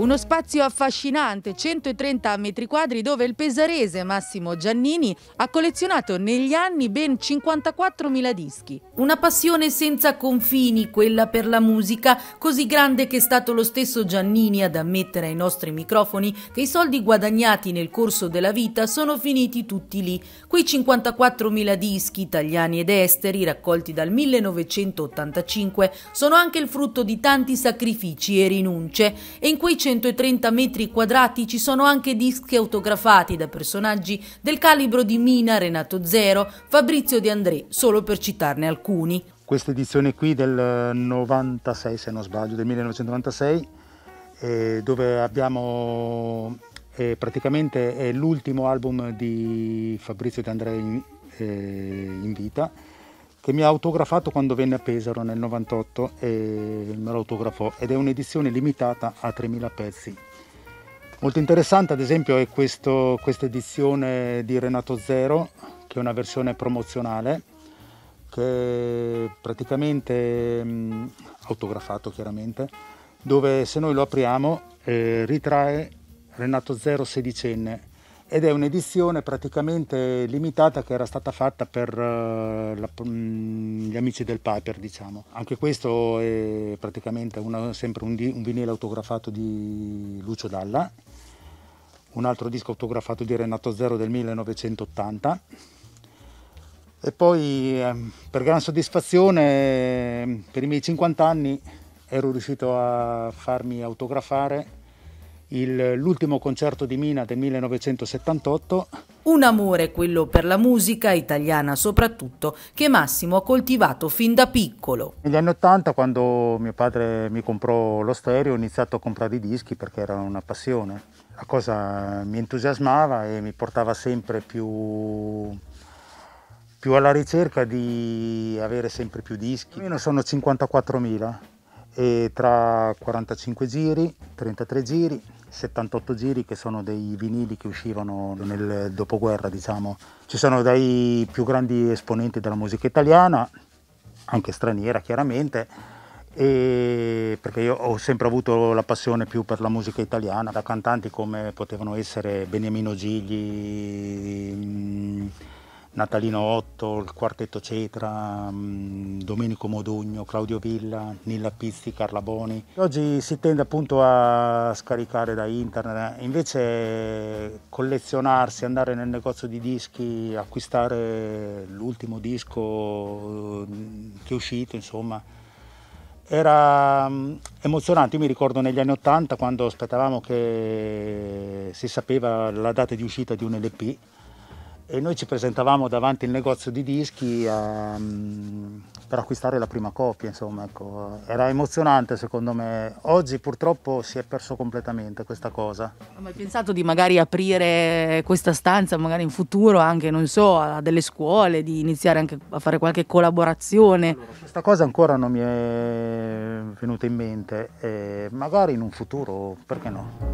Uno spazio affascinante, 130 metri quadri, dove il pesarese Massimo Giannini ha collezionato negli anni ben 54.000 dischi. Una passione senza confini, quella per la musica, così grande che è stato lo stesso Giannini ad ammettere ai nostri microfoni che i soldi guadagnati nel corso della vita sono finiti tutti lì. Quei 54.000 dischi, italiani ed esteri, raccolti dal 1985, sono anche il frutto di tanti sacrifici e rinunce. E in quei 230 metri quadrati ci sono anche dischi autografati da personaggi del calibro di Mina, Renato Zero, Fabrizio De André, solo per citarne alcuni. Questa edizione qui del 96, se non sbaglio, del 1996, eh, dove abbiamo eh, praticamente l'ultimo album di Fabrizio De André in, eh, in vita che mi ha autografato quando venne a Pesaro nel 98 e me lo autografò ed è un'edizione limitata a 3.000 pezzi. Molto interessante ad esempio è questo, questa edizione di Renato Zero che è una versione promozionale che è praticamente mh, autografato chiaramente dove se noi lo apriamo eh, ritrae Renato Zero sedicenne ed è un'edizione praticamente limitata che era stata fatta per uh, la, mm, gli amici del Piper, diciamo. Anche questo è praticamente una, sempre un, un vinile autografato di Lucio Dalla, un altro disco autografato di Renato Zero del 1980 e poi ehm, per gran soddisfazione ehm, per i miei 50 anni ero riuscito a farmi autografare il, l'ultimo concerto di Mina del 1978. Un amore quello per la musica italiana soprattutto che Massimo ha coltivato fin da piccolo. Negli anni 80 quando mio padre mi comprò lo stereo ho iniziato a comprare i dischi perché era una passione. La cosa mi entusiasmava e mi portava sempre più più alla ricerca di avere sempre più dischi. Io sono 54.000 e tra 45 giri, 33 giri, 78 giri che sono dei vinili che uscivano nel dopoguerra, diciamo. Ci sono dei più grandi esponenti della musica italiana, anche straniera chiaramente, perché io ho sempre avuto la passione più per la musica italiana, da cantanti come potevano essere Beniamino Gigli, Natalino Otto, il quartetto Cetra, mm, Domenico Modugno, Claudio Villa, Nilla Pizzi, Carla Boni. Oggi si tende appunto a scaricare da internet, eh. invece collezionarsi, andare nel negozio di dischi, acquistare l'ultimo disco mm, che è uscito, insomma, era mm, emozionante. Io mi ricordo negli anni Ottanta quando aspettavamo che si sapeva la data di uscita di un LP e noi ci presentavamo davanti il negozio di dischi ehm, per acquistare la prima copia, insomma, ecco. era emozionante secondo me. Oggi purtroppo si è perso completamente questa cosa. Ma hai pensato di magari aprire questa stanza, magari in futuro anche, non so, a delle scuole, di iniziare anche a fare qualche collaborazione? Allora, questa cosa ancora non mi è venuta in mente, e eh, magari in un futuro, perché no?